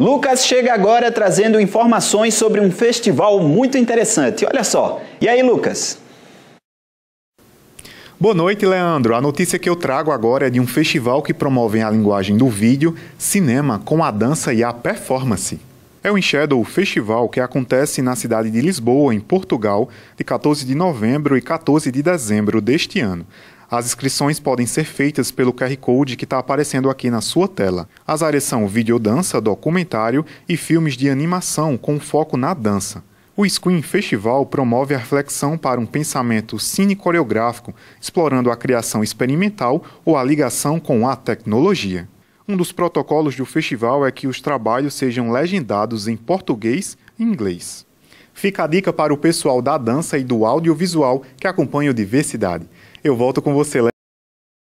Lucas chega agora trazendo informações sobre um festival muito interessante. Olha só. E aí, Lucas? Boa noite, Leandro. A notícia que eu trago agora é de um festival que promove a linguagem do vídeo, cinema, com a dança e a performance. É o Enxedow Festival que acontece na cidade de Lisboa, em Portugal, de 14 de novembro e 14 de dezembro deste ano. As inscrições podem ser feitas pelo QR Code que está aparecendo aqui na sua tela. As áreas são videodança, documentário e filmes de animação com foco na dança. O Screen Festival promove a reflexão para um pensamento cine-coreográfico, explorando a criação experimental ou a ligação com a tecnologia. Um dos protocolos do festival é que os trabalhos sejam legendados em português e inglês. Fica a dica para o pessoal da dança e do audiovisual que acompanha o Diversidade. Eu volto com você, Léo.